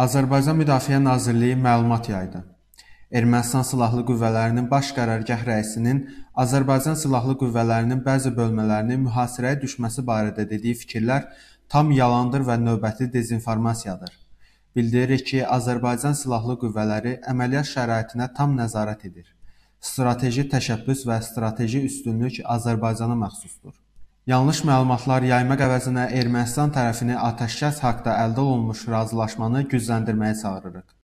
Azərbaycan Müdafiə Nazirliyi məlumat yaydı. Ermənistan Silahlı Qüvvələrinin Baş Qərargah rəisinin Azərbaycan Silahlı Qüvvələrinin bəzi bölmələrinin mühasirəyə düşməsi barədə dediyi fikirlər tam yalandır və növbəti dezinformasiyadır. Bildirir ki, Azərbaycan Silahlı Qüvvələri əməliyyat şəraitinə tam nəzarət edir. Strateji təşəbbüs və strateji üstünlük Azərbaycana məxsusdur. Yanlış məlumatlar yaymaq əvəzinə Ermənistan tərəfini atəşkəs haqda əldə olunmuş razılaşmanı gücləndirməyə çağırırıq.